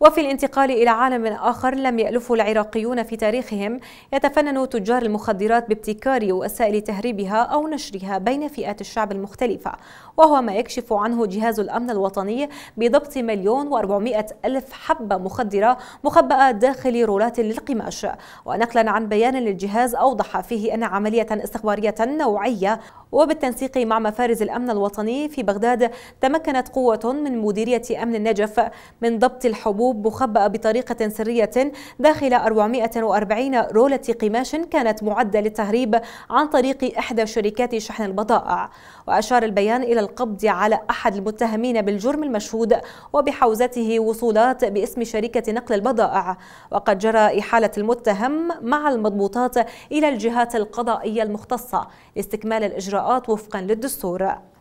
وفي الانتقال إلى عالم آخر لم يألفه العراقيون في تاريخهم يتفنن تجار المخدرات بابتكار وسائل تهريبها أو نشرها بين فئات الشعب المختلفة وهو ما يكشف عنه جهاز الأمن الوطني بضبط مليون وأربعمائة ألف حبة مخدرة مخبأة داخل رولات للقماش ونقلا عن بيان للجهاز أوضح فيه أن عملية استخبارية نوعية وبالتنسيق مع مفارز الأمن الوطني في بغداد تمكنت قوة من مديرية أمن النجف من ضبط الحبوب حبوب مخبأة بطريقة سرية داخل 440 رولة قماش كانت معدة للتهريب عن طريق إحدى شركات شحن البضائع وأشار البيان إلى القبض على أحد المتهمين بالجرم المشهود وبحوزته وصولات باسم شركة نقل البضائع وقد جرى إحالة المتهم مع المضبوطات إلى الجهات القضائية المختصة لاستكمال الإجراءات وفقا للدستور